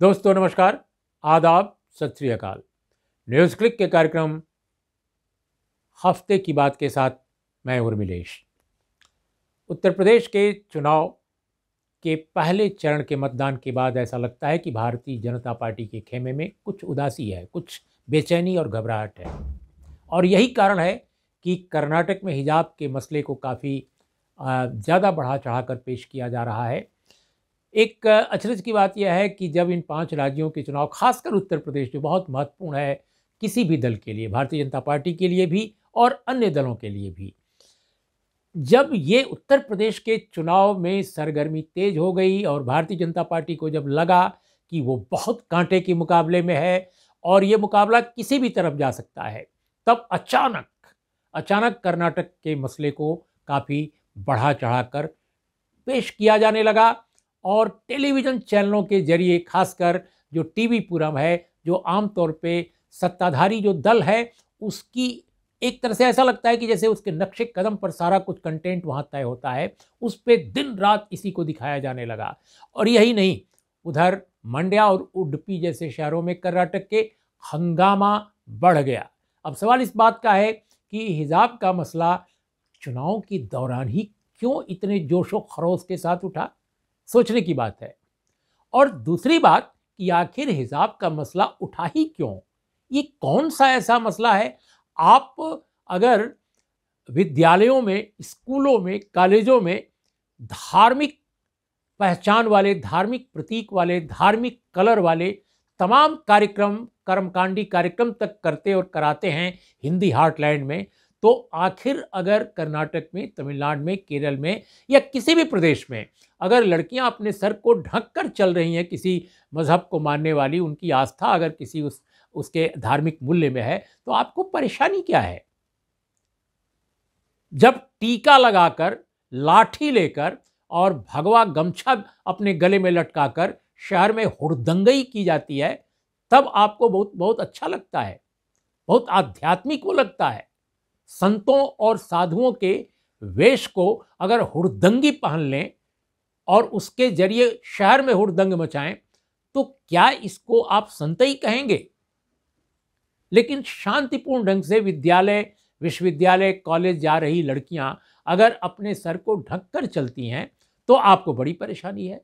दोस्तों नमस्कार आदाब सत श्रीकाल न्यूज़ क्लिक के कार्यक्रम हफ्ते की बात के साथ मैं उर्मिलेश उत्तर प्रदेश के चुनाव के पहले चरण के मतदान के बाद ऐसा लगता है कि भारतीय जनता पार्टी के खेमे में कुछ उदासी है कुछ बेचैनी और घबराहट है और यही कारण है कि कर्नाटक में हिजाब के मसले को काफ़ी ज़्यादा बढ़ा चढ़ाकर पेश किया जा रहा है एक अचरज की बात यह है कि जब इन पांच राज्यों के चुनाव खासकर उत्तर प्रदेश जो बहुत महत्वपूर्ण है किसी भी दल के लिए भारतीय जनता पार्टी के लिए भी और अन्य दलों के लिए भी जब ये उत्तर प्रदेश के चुनाव में सरगर्मी तेज हो गई और भारतीय जनता पार्टी को जब लगा कि वो बहुत कांटे के मुकाबले में है और ये मुकाबला किसी भी तरफ जा सकता है तब अचानक अचानक कर्नाटक के मसले को काफ़ी बढ़ा कर पेश किया जाने लगा और टेलीविज़न चैनलों के जरिए खासकर जो टीवी पूरम है जो आमतौर पे सत्ताधारी जो दल है उसकी एक तरह से ऐसा लगता है कि जैसे उसके नक्शे कदम पर सारा कुछ कंटेंट वहाँ तय होता है उस पर दिन रात इसी को दिखाया जाने लगा और यही नहीं उधर मंड्या और उडपी जैसे शहरों में कर्नाटक के हंगामा बढ़ गया अब सवाल इस बात का है कि हिजाब का मसला चुनाव के दौरान ही क्यों इतने जोशो खरोश के साथ उठा सोचने की बात है और दूसरी बात कि आखिर हिजाब का मसला उठा ही क्यों ये कौन सा ऐसा मसला है आप अगर विद्यालयों में स्कूलों में कॉलेजों में धार्मिक पहचान वाले धार्मिक प्रतीक वाले धार्मिक कलर वाले तमाम कार्यक्रम कर्मकांडी कार्यक्रम तक करते और कराते हैं हिंदी हार्टलैंड में तो आखिर अगर कर्नाटक में तमिलनाडु में केरल में या किसी भी प्रदेश में अगर लड़कियां अपने सर को ढक कर चल रही हैं किसी मज़हब को मानने वाली उनकी आस्था अगर किसी उस उसके धार्मिक मूल्य में है तो आपको परेशानी क्या है जब टीका लगाकर लाठी लेकर और भगवा गमछा अपने गले में लटकाकर शहर में हुड़दंगई की जाती है तब आपको बहुत बहुत अच्छा लगता है बहुत आध्यात्मिक वो लगता है संतों और साधुओं के वेश को अगर हुड़दंगी पहन लें और उसके जरिए शहर में हुड़दंग मचाएं तो क्या इसको आप संत ही कहेंगे लेकिन शांतिपूर्ण ढंग से विद्यालय विश्वविद्यालय कॉलेज जा रही लड़कियां अगर अपने सर को ढककर चलती हैं तो आपको बड़ी परेशानी है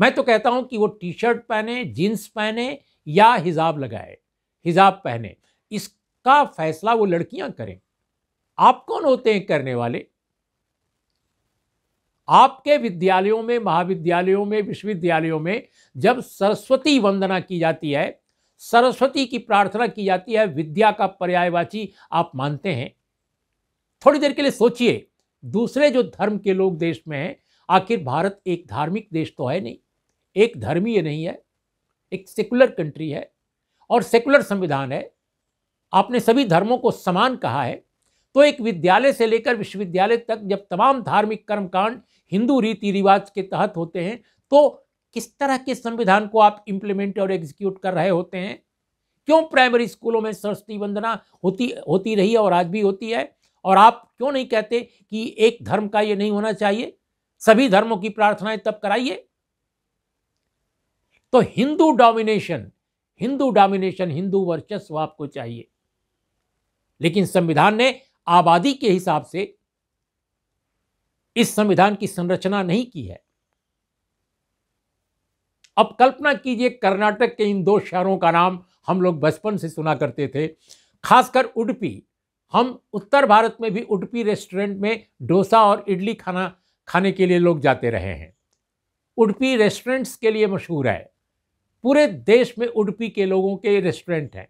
मैं तो कहता हूं कि वो टी शर्ट पहने जींस पहने या हिजाब लगाए हिजाब पहने इस का फैसला वो लड़कियां करें आप कौन होते हैं करने वाले आपके विद्यालयों में महाविद्यालयों में विश्वविद्यालयों में जब सरस्वती वंदना की जाती है सरस्वती की प्रार्थना की जाती है विद्या का पर्यायवाची आप मानते हैं थोड़ी देर के लिए सोचिए दूसरे जो धर्म के लोग देश में हैं आखिर भारत एक धार्मिक देश तो है नहीं एक धर्मीय नहीं है एक सेकुलर कंट्री है और सेकुलर संविधान है आपने सभी धर्मों को समान कहा है तो एक विद्यालय से लेकर विश्वविद्यालय तक जब तमाम धार्मिक कर्मकांड हिंदू रीति रिवाज के तहत होते हैं तो किस तरह के संविधान को आप इंप्लीमेंट और एग्जीक्यूट कर रहे होते हैं क्यों प्राइमरी स्कूलों में सरस्वती वंदना होती होती रही है और आज भी होती है और आप क्यों नहीं कहते कि एक धर्म का ये नहीं होना चाहिए सभी धर्मों की प्रार्थनाएं तब कराइए तो हिंदू डोमिनेशन हिंदू डोमिनेशन हिंदू वर्चस्व आपको चाहिए लेकिन संविधान ने आबादी के हिसाब से इस संविधान की संरचना नहीं की है अब कल्पना कीजिए कर्नाटक के इन दो शहरों का नाम हम लोग बचपन से सुना करते थे खासकर उडपी हम उत्तर भारत में भी उडपी रेस्टोरेंट में डोसा और इडली खाना खाने के लिए लोग जाते रहे हैं उडपी रेस्टोरेंट्स के लिए मशहूर है पूरे देश में उडपी के लोगों के रेस्टोरेंट हैं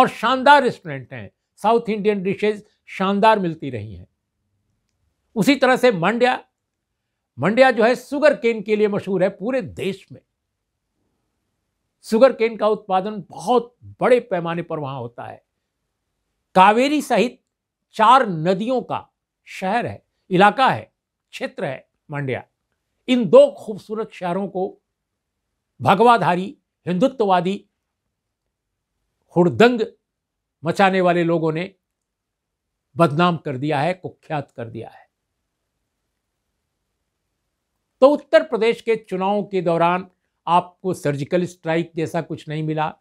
और शानदार रेस्टोरेंट हैं साउथ इंडियन डिशेज शानदार मिलती रही हैं उसी तरह से मंड्या मंड्या जो है सुगर केन के लिए मशहूर है पूरे देश में सुगर केन का उत्पादन बहुत बड़े पैमाने पर वहां होता है कावेरी सहित चार नदियों का शहर है इलाका है क्षेत्र है मंड्या इन दो खूबसूरत शहरों को भगवाधारी हिंदुत्ववादी हुड़दंग मचाने वाले लोगों ने बदनाम कर दिया है कुख्यात कर दिया है तो उत्तर प्रदेश के चुनाव के दौरान आपको सर्जिकल स्ट्राइक जैसा कुछ नहीं मिला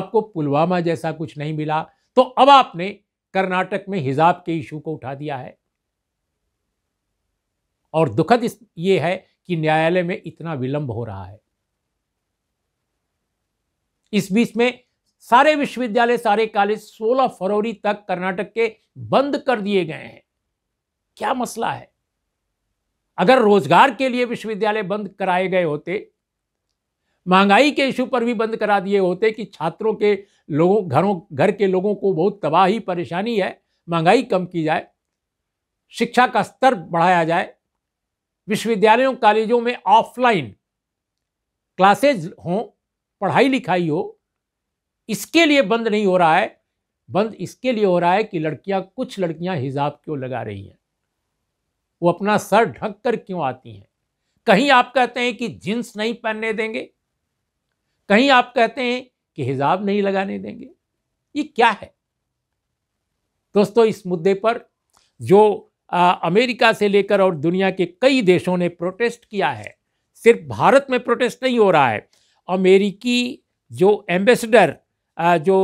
आपको पुलवामा जैसा कुछ नहीं मिला तो अब आपने कर्नाटक में हिजाब के इशू को उठा दिया है और दुखद ये है कि न्यायालय में इतना विलंब हो रहा है इस बीच में सारे विश्वविद्यालय सारे कॉलेज 16 फरवरी तक कर्नाटक के बंद कर दिए गए हैं क्या मसला है अगर रोजगार के लिए विश्वविद्यालय बंद कराए गए होते महंगाई के इशू पर भी बंद करा दिए होते कि छात्रों के लोगों घरों घर के लोगों को बहुत तबाही परेशानी है महंगाई कम की जाए शिक्षा का स्तर बढ़ाया जाए विश्वविद्यालयों कॉलेजों में ऑफलाइन क्लासेज हों पढ़ाई लिखाई हो इसके लिए बंद नहीं हो रहा है बंद इसके लिए हो रहा है कि लड़कियां कुछ लड़कियां हिजाब क्यों लगा रही हैं वो अपना सर ढक कर क्यों आती हैं कहीं आप कहते हैं कि जींस नहीं पहनने देंगे कहीं आप कहते हैं कि हिजाब नहीं लगाने देंगे ये क्या है दोस्तों इस मुद्दे पर जो आ, अमेरिका से लेकर और दुनिया के कई देशों ने प्रोटेस्ट किया है सिर्फ भारत में प्रोटेस्ट नहीं हो रहा है अमेरिकी जो एम्बेसडर जो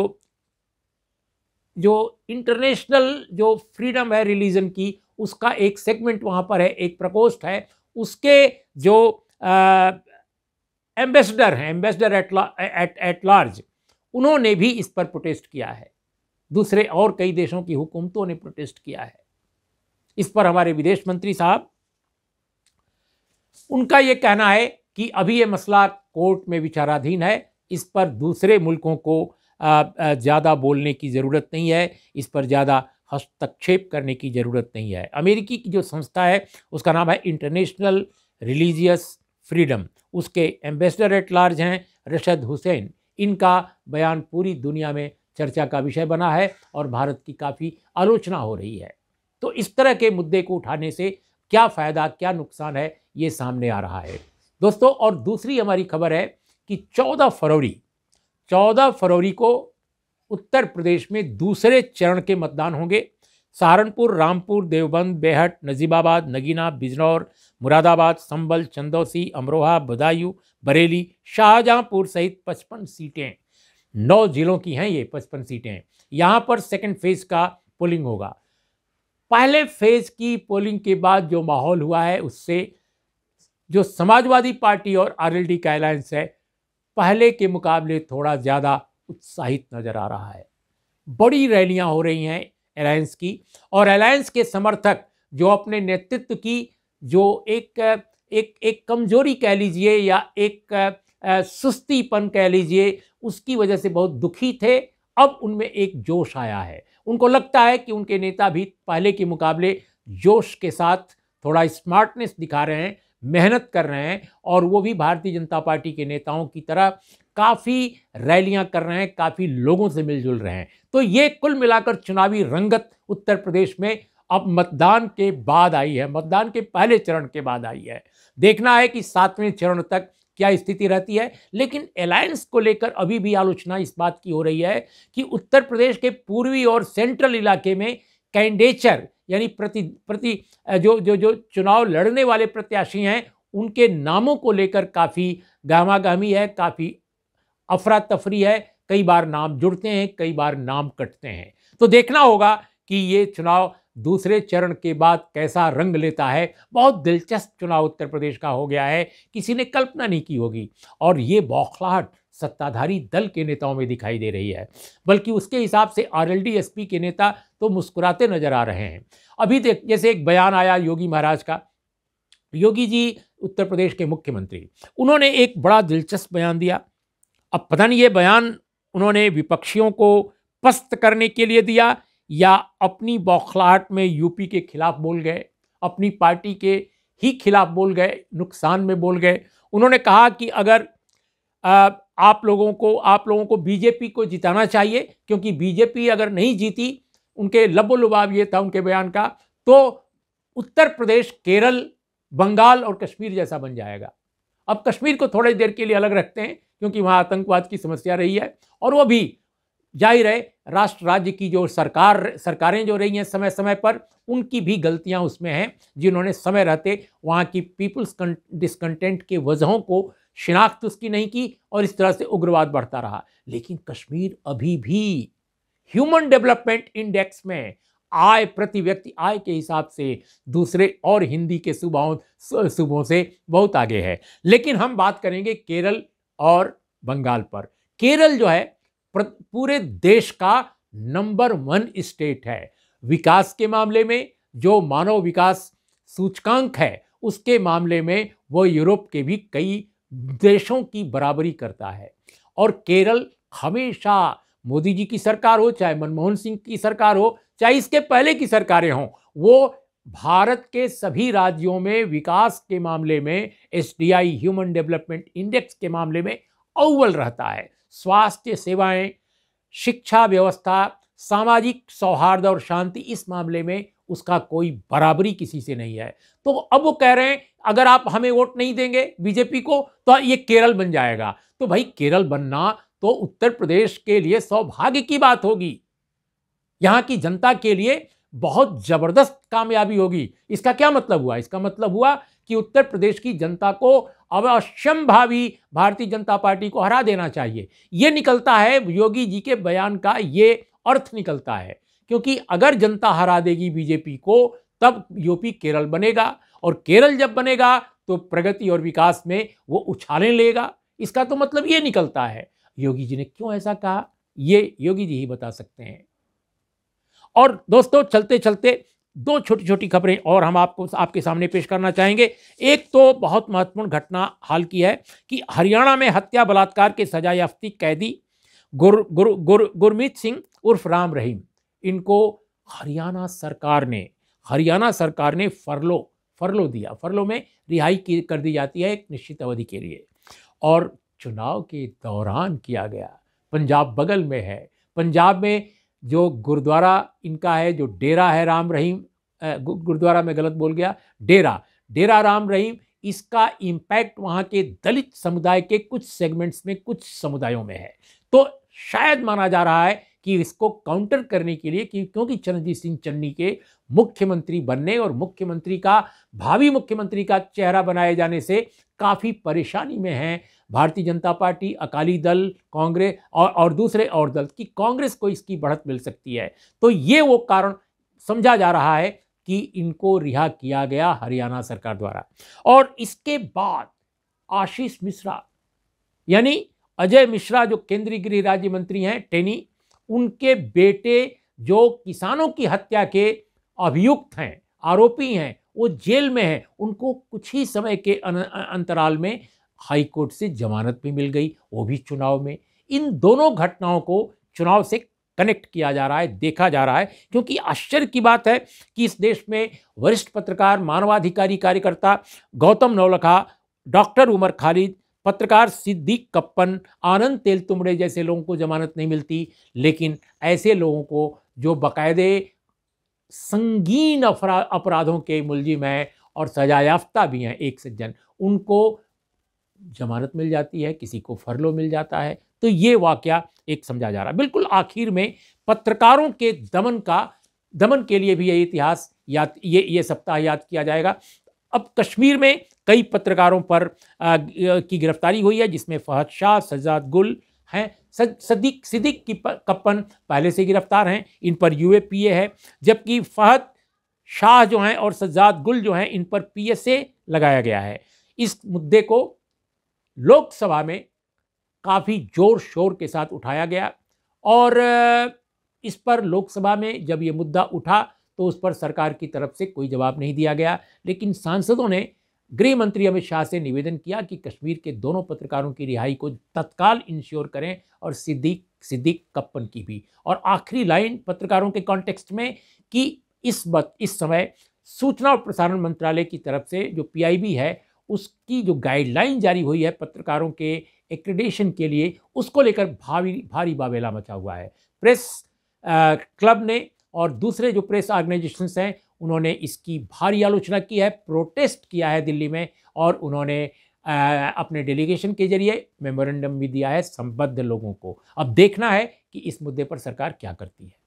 जो इंटरनेशनल जो फ्रीडम है रिलीजन की उसका एक सेगमेंट वहाँ पर है एक प्रकोष्ठ है उसके जो एम्बेसडर हैं ambassador at at at large उन्होंने भी इस पर प्रोटेस्ट किया है दूसरे और कई देशों की हुकूमतों ने प्रोटेस्ट किया है इस पर हमारे विदेश मंत्री साहब उनका ये कहना है कि अभी ये मसला कोर्ट में विचाराधीन है इस पर दूसरे मुल्कों को ज़्यादा बोलने की ज़रूरत नहीं है इस पर ज़्यादा हस्तक्षेप करने की ज़रूरत नहीं है अमेरिकी की जो संस्था है उसका नाम है इंटरनेशनल रिलीजियस फ्रीडम उसके एम्बेसडर एट लार्ज हैं रशद हुसैन इनका बयान पूरी दुनिया में चर्चा का विषय बना है और भारत की काफ़ी आलोचना हो रही है तो इस तरह के मुद्दे को उठाने से क्या फ़ायदा क्या नुकसान है ये सामने आ रहा है दोस्तों और दूसरी हमारी खबर है कि 14 फरवरी 14 फरवरी को उत्तर प्रदेश में दूसरे चरण के मतदान होंगे सहारनपुर रामपुर देवबंद बेहट नजीबाबाद नगीना बिजनौर मुरादाबाद संबल चंदौसी अमरोहा बदायूं बरेली शाहजहांपुर सहित पचपन सीटें नौ जिलों की हैं ये पचपन सीटें यहाँ पर सेकंड फेज का पोलिंग होगा पहले फेज की पोलिंग के बाद जो माहौल हुआ है उससे जो समाजवादी पार्टी और आरएलडी का अलायंस है पहले के मुकाबले थोड़ा ज़्यादा उत्साहित नज़र आ रहा है बड़ी रैलियां हो रही हैं अलायंस की और अलायंस के समर्थक जो अपने नेतृत्व की जो एक एक एक कमजोरी कह लीजिए या एक सुस्तीपन कह लीजिए उसकी वजह से बहुत दुखी थे अब उनमें एक जोश आया है उनको लगता है कि उनके नेता भी पहले के मुकाबले जोश के साथ थोड़ा स्मार्टनेस दिखा रहे हैं मेहनत कर रहे हैं और वो भी भारतीय जनता पार्टी के नेताओं की तरह काफ़ी रैलियां कर रहे हैं काफ़ी लोगों से मिलजुल रहे हैं तो ये कुल मिलाकर चुनावी रंगत उत्तर प्रदेश में अब मतदान के बाद आई है मतदान के पहले चरण के बाद आई है देखना है कि सातवें चरण तक क्या स्थिति रहती है लेकिन अलायंस को लेकर अभी भी आलोचना इस बात की हो रही है कि उत्तर प्रदेश के पूर्वी और सेंट्रल इलाके में कैंडेचर यानी प्रति प्रति जो जो जो चुनाव लड़ने वाले प्रत्याशी हैं उनके नामों को लेकर काफ़ी गहमागहमी है काफ़ी अफरा तफरी है कई बार नाम जुड़ते हैं कई बार नाम कटते हैं तो देखना होगा कि ये चुनाव दूसरे चरण के बाद कैसा रंग लेता है बहुत दिलचस्प चुनाव उत्तर प्रदेश का हो गया है किसी ने कल्पना नहीं की होगी और ये बौखलाहट सत्ताधारी दल के नेताओं में दिखाई दे रही है बल्कि उसके हिसाब से आर एल के नेता तो मुस्कुराते नजर आ रहे हैं अभी देख जैसे एक बयान आया योगी महाराज का योगी जी उत्तर प्रदेश के मुख्यमंत्री उन्होंने एक बड़ा दिलचस्प बयान दिया अब पता नहीं ये बयान उन्होंने विपक्षियों को पस्त करने के लिए दिया या अपनी बौखलाहट में यूपी के खिलाफ बोल गए अपनी पार्टी के ही खिलाफ बोल गए नुकसान में बोल गए उन्होंने कहा कि अगर आप लोगों को आप लोगों को बीजेपी को जिताना चाहिए क्योंकि बीजेपी अगर नहीं जीती उनके लबोलुबाव ये था उनके बयान का तो उत्तर प्रदेश केरल बंगाल और कश्मीर जैसा बन जाएगा अब कश्मीर को थोड़ी देर के लिए अलग रखते हैं क्योंकि वहाँ आतंकवाद की समस्या रही है और वो भी जाहिर है राष्ट्र राज्य की जो सरकार सरकारें जो रही हैं समय समय पर उनकी भी गलतियां उसमें हैं जिन्होंने समय रहते वहाँ की पीपुल्स डिसकंटेंट के वजहों को शिनाख्त तो उसकी नहीं की और इस तरह से उग्रवाद बढ़ता रहा लेकिन कश्मीर अभी भी ह्यूमन डेवलपमेंट इंडेक्स में आय प्रति व्यक्ति आय के हिसाब से दूसरे और हिंदी के सूबाओं सूबों से बहुत आगे है लेकिन हम बात करेंगे केरल और बंगाल पर केरल जो है पूरे देश का नंबर वन स्टेट है विकास के मामले में जो मानव विकास सूचकांक है उसके मामले में वो यूरोप के भी कई देशों की बराबरी करता है और केरल हमेशा मोदी जी की सरकार हो चाहे मनमोहन सिंह की सरकार हो चाहे इसके पहले की सरकारें हों वो भारत के सभी राज्यों में विकास के मामले में एस ह्यूमन डेवलपमेंट इंडेक्स के मामले में अव्वल रहता है स्वास्थ्य सेवाएं शिक्षा व्यवस्था सामाजिक सौहार्द और शांति इस मामले में उसका कोई बराबरी किसी से नहीं है तो अब वो कह रहे हैं अगर आप हमें वोट नहीं देंगे बीजेपी को तो ये केरल बन जाएगा तो भाई केरल बनना तो उत्तर प्रदेश के लिए सौभाग्य की बात होगी यहां की जनता के लिए बहुत जबरदस्त कामयाबी होगी इसका क्या मतलब हुआ इसका मतलब हुआ कि उत्तर प्रदेश की जनता को अवश्यम भावी भारतीय जनता पार्टी को हरा देना चाहिए यह निकलता है योगी जी के बयान का ये अर्थ निकलता है क्योंकि अगर जनता हरा देगी बीजेपी को तब यूपी केरल बनेगा और केरल जब बनेगा तो प्रगति और विकास में वो उछालें लेगा इसका तो मतलब ये निकलता है योगी जी ने क्यों ऐसा कहा ये योगी जी ही बता सकते हैं और दोस्तों चलते चलते दो छोटी छोटी खबरें और हम आपको आपके सामने पेश करना चाहेंगे एक तो बहुत महत्वपूर्ण घटना हाल की है कि हरियाणा में हत्या बलात्कार के सजायाफ्ती कैदी गुर गुर गुर गुरमीत सिंह उर्फ राम रहीम इनको हरियाणा सरकार ने हरियाणा सरकार ने फरलो फरलो दिया फरलो में रिहाई की कर दी जाती है एक निश्चित अवधि के लिए और चुनाव के दौरान किया गया पंजाब बगल में है पंजाब में जो गुरुद्वारा इनका है जो डेरा है राम रहीम गुरुद्वारा में गलत बोल गया डेरा डेरा राम रहीम इसका इम्पैक्ट वहाँ के दलित समुदाय के कुछ सेगमेंट्स में कुछ समुदायों में है तो शायद माना जा रहा है कि इसको काउंटर करने के लिए कि क्योंकि चरणजीत सिंह चन्नी के मुख्यमंत्री बनने और मुख्यमंत्री का भावी मुख्यमंत्री का चेहरा बनाए जाने से काफ़ी परेशानी में हैं भारतीय जनता पार्टी अकाली दल कांग्रेस और और दूसरे और दल की कांग्रेस को इसकी बढ़त मिल सकती है तो ये वो कारण समझा जा रहा है कि इनको रिहा किया गया हरियाणा सरकार द्वारा और इसके बाद आशीष मिश्रा यानी अजय मिश्रा जो केंद्रीय गृह राज्य मंत्री हैं टेनी उनके बेटे जो किसानों की हत्या के अभियुक्त हैं आरोपी हैं वो जेल में हैं उनको कुछ ही समय के अंतराल में हाई कोर्ट से जमानत भी मिल गई वो भी चुनाव में इन दोनों घटनाओं को चुनाव से कनेक्ट किया जा रहा है देखा जा रहा है क्योंकि आश्चर्य की बात है कि इस देश में वरिष्ठ पत्रकार मानवाधिकारी कार्यकर्ता गौतम नौलखा डॉक्टर उमर खालिद पत्रकार सिद्दीक कप्पन आनंद तुमड़े जैसे लोगों को जमानत नहीं मिलती लेकिन ऐसे लोगों को जो बाकायदे संगीन अपरा अपराधों के मुलजिम हैं और सजायाफ्ता भी हैं एक सज्जन उनको जमानत मिल जाती है किसी को फरलो मिल जाता है तो ये वाक्य एक समझा जा रहा है बिल्कुल आखिर में पत्रकारों के दमन का दमन के लिए भी ये इतिहास याद ये ये सप्ताह याद किया जाएगा अब कश्मीर में कई पत्रकारों पर आ, की गिरफ्तारी हुई है जिसमें फहद शाह सजाद गुल हैं सदीक सिद्दीक की कप्पन पहले से गिरफ्तार हैं इन पर यू है जबकि फहद शाह जो हैं और सज्जाद गुल जो हैं इन पर पी लगाया गया है इस मुद्दे को लोकसभा में काफ़ी जोर शोर के साथ उठाया गया और इस पर लोकसभा में जब ये मुद्दा उठा तो उस पर सरकार की तरफ से कोई जवाब नहीं दिया गया लेकिन सांसदों ने गृह मंत्री अमित शाह से निवेदन किया कि कश्मीर के दोनों पत्रकारों की रिहाई को तत्काल इंश्योर करें और सिद्दीक सिद्दीक कप्पन की भी और आखिरी लाइन पत्रकारों के कॉन्टेक्स्ट में कि इस बत इस समय सूचना और प्रसारण मंत्रालय की तरफ से जो पीआईबी है उसकी जो गाइडलाइन जारी हुई है पत्रकारों के एक्रेडेशन के लिए उसको लेकर भावी भारी बावेला मचा हुआ है प्रेस आ, क्लब ने और दूसरे जो प्रेस ऑर्गेनाइजेशन हैं उन्होंने इसकी भारी आलोचना की है प्रोटेस्ट किया है दिल्ली में और उन्होंने आ, अपने डेलीगेशन के जरिए मेमोरेंडम भी दिया है संबद्ध लोगों को अब देखना है कि इस मुद्दे पर सरकार क्या करती है